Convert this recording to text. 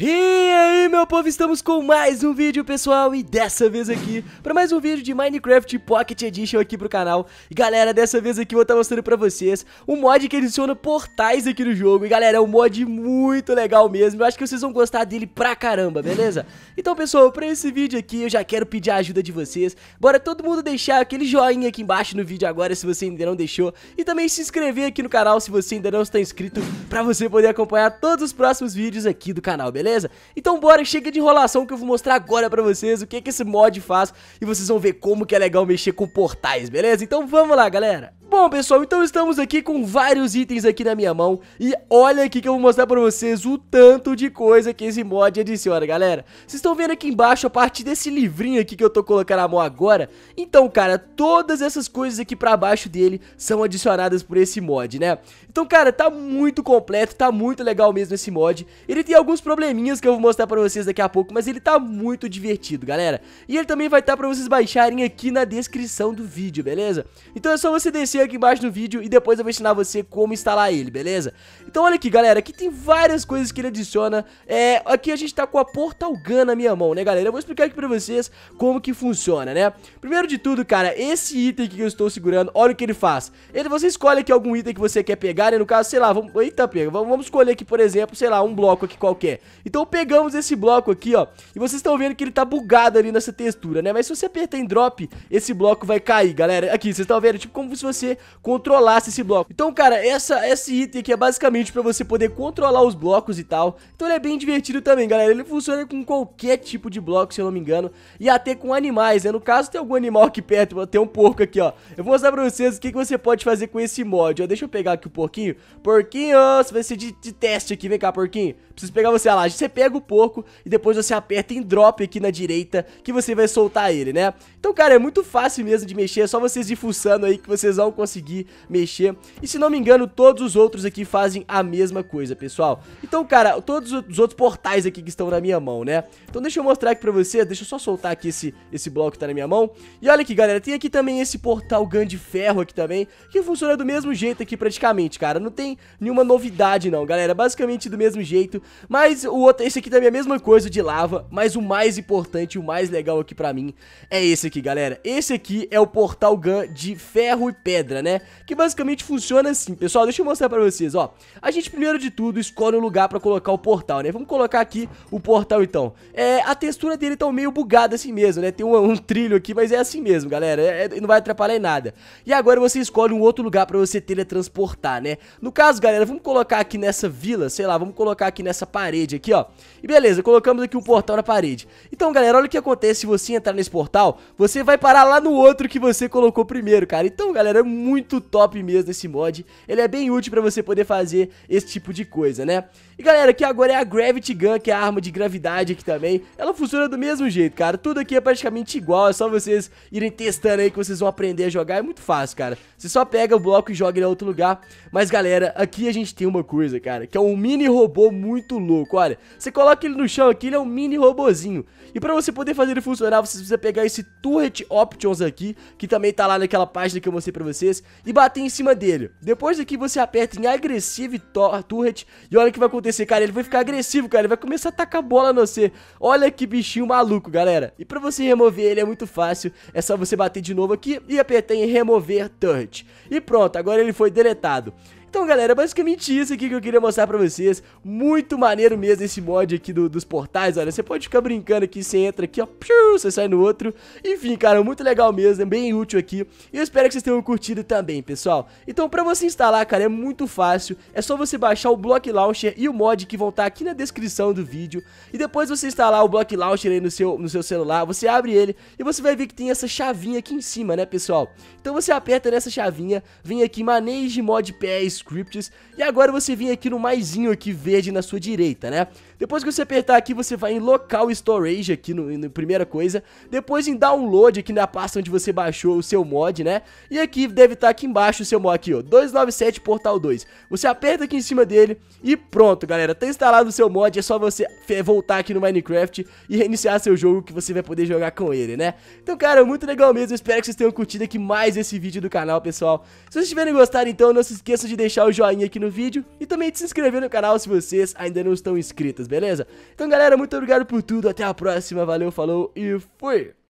He meu povo, estamos com mais um vídeo, pessoal, e dessa vez aqui para mais um vídeo de Minecraft Pocket Edition aqui pro canal. E galera, dessa vez aqui eu vou estar tá mostrando pra vocês um mod que adiciona portais aqui no jogo. E galera, é um mod muito legal mesmo, eu acho que vocês vão gostar dele pra caramba, beleza? Então pessoal, pra esse vídeo aqui eu já quero pedir a ajuda de vocês. Bora todo mundo deixar aquele joinha aqui embaixo no vídeo agora se você ainda não deixou. E também se inscrever aqui no canal se você ainda não está inscrito, pra você poder acompanhar todos os próximos vídeos aqui do canal, beleza? Então bora chega de enrolação que eu vou mostrar agora pra vocês o que, que esse mod faz e vocês vão ver como que é legal mexer com portais, beleza? Então vamos lá, galera! Bom, pessoal, então estamos aqui com vários itens aqui na minha mão E olha aqui que eu vou mostrar pra vocês o tanto de coisa que esse mod adiciona, galera Vocês estão vendo aqui embaixo a parte desse livrinho aqui que eu tô colocando na mão agora Então, cara, todas essas coisas aqui pra baixo dele são adicionadas por esse mod, né? Então, cara, tá muito completo, tá muito legal mesmo esse mod Ele tem alguns probleminhas que eu vou mostrar pra vocês daqui a pouco Mas ele tá muito divertido, galera E ele também vai estar tá pra vocês baixarem aqui na descrição do vídeo, beleza? Então é só você descer aqui aqui embaixo no vídeo e depois eu vou ensinar você como instalar ele, beleza? Então olha aqui, galera, aqui tem várias coisas que ele adiciona. É, aqui a gente tá com a Portal Gun na minha mão, né, galera? Eu vou explicar aqui pra vocês como que funciona, né? Primeiro de tudo, cara, esse item que eu estou segurando, olha o que ele faz. Ele, você escolhe aqui algum item que você quer pegar, né? No caso, sei lá, vamos... Eita, pega, vamos escolher aqui, por exemplo, sei lá, um bloco aqui qualquer. Então pegamos esse bloco aqui, ó, e vocês estão vendo que ele tá bugado ali nessa textura, né? Mas se você apertar em drop, esse bloco vai cair, galera. Aqui, vocês estão vendo, tipo, como se você controlasse esse bloco. Então, cara, essa, esse item aqui é basicamente pra você poder controlar os blocos e tal. Então ele é bem divertido também, galera. Ele funciona com qualquer tipo de bloco, se eu não me engano. E até com animais, né? No caso, tem algum animal aqui perto, tem um porco aqui, ó. Eu vou mostrar pra vocês o que, que você pode fazer com esse mod, ó. Deixa eu pegar aqui o porquinho. Porquinho, você vai ser de, de teste aqui. Vem cá, porquinho. Preciso pegar você, Alage. Você pega o porco e depois você aperta em drop aqui na direita que você vai soltar ele, né? Então, cara, é muito fácil mesmo de mexer. É só vocês ir fuçando aí que vocês vão conseguir mexer. E se não me engano, todos os outros aqui fazem a mesma coisa, pessoal. Então, cara, todos os outros portais aqui que estão na minha mão, né? Então deixa eu mostrar aqui pra vocês. Deixa eu só soltar aqui esse, esse bloco que tá na minha mão. E olha aqui, galera. Tem aqui também esse portal gun de ferro aqui também, que funciona do mesmo jeito aqui praticamente, cara. Não tem nenhuma novidade não, galera. Basicamente do mesmo jeito. Mas o outro, esse aqui também é a mesma coisa de lava, mas o mais importante, o mais legal aqui pra mim é esse aqui, galera. Esse aqui é o portal gun de ferro e pedra, né? Que basicamente funciona assim, pessoal, deixa eu mostrar pra vocês, ó. A gente primeiro de tudo escolhe um lugar pra colocar o portal, né? Vamos colocar aqui o portal então. É, a textura dele tá meio bugada assim mesmo, né? Tem um, um trilho aqui, mas é assim mesmo, galera. É, é, não vai atrapalhar em nada. E agora você escolhe um outro lugar pra você teletransportar, né? No caso, galera, vamos colocar aqui nessa vila, sei lá, vamos colocar aqui nessa nessa parede aqui, ó. E beleza, colocamos aqui um portal na parede. Então, galera, olha o que acontece se você entrar nesse portal. Você vai parar lá no outro que você colocou primeiro, cara. Então, galera, é muito top mesmo esse mod. Ele é bem útil pra você poder fazer esse tipo de coisa, né? E, galera, aqui agora é a Gravity Gun, que é a arma de gravidade aqui também. Ela funciona do mesmo jeito, cara. Tudo aqui é praticamente igual. É só vocês irem testando aí que vocês vão aprender a jogar. É muito fácil, cara. Você só pega o bloco e joga ele em outro lugar. Mas, galera, aqui a gente tem uma coisa, cara, que é um mini robô muito muito louco, olha. Você coloca ele no chão aqui, ele é um mini robozinho. E pra você poder fazer ele funcionar, você precisa pegar esse Turret Options aqui, que também tá lá naquela página que eu mostrei pra vocês, e bater em cima dele. Depois aqui você aperta em Aggressive Turret, e olha o que vai acontecer, cara. Ele vai ficar agressivo, cara. Ele vai começar a tacar bola no você. Olha que bichinho maluco, galera. E pra você remover ele é muito fácil, é só você bater de novo aqui e apertar em Remover Turret. E pronto, agora ele foi deletado. Então, galera, é basicamente isso aqui que eu queria mostrar pra vocês. Muito maneiro mesmo esse mod aqui do, dos portais, olha. Você pode ficar brincando aqui, você entra aqui, ó, você sai no outro. Enfim, cara, muito legal mesmo, é bem útil aqui. E eu espero que vocês tenham curtido também, pessoal. Então, pra você instalar, cara, é muito fácil. É só você baixar o Block Launcher e o mod que vão estar tá aqui na descrição do vídeo. E depois você instalar o Block Launcher aí no seu, no seu celular, você abre ele e você vai ver que tem essa chavinha aqui em cima, né, pessoal? Então você aperta nessa chavinha, vem aqui, Manage Mod PE scripts. E agora você vem aqui no maisinho aqui verde na sua direita, né? Depois que você apertar aqui, você vai em local storage aqui no, no primeira coisa. Depois em download aqui na pasta onde você baixou o seu mod, né? E aqui deve estar tá aqui embaixo o seu mod aqui, ó, 297 portal 2. Você aperta aqui em cima dele e pronto, galera, tá instalado o seu mod, é só você voltar aqui no Minecraft e reiniciar seu jogo que você vai poder jogar com ele, né? Então, cara, muito legal mesmo, espero que vocês tenham curtido aqui mais esse vídeo do canal, pessoal. Se vocês tiverem gostado, então, não se esqueça de deixar deixar o joinha aqui no vídeo e também de se inscrever no canal se vocês ainda não estão inscritos, beleza? Então galera, muito obrigado por tudo, até a próxima, valeu, falou e fui!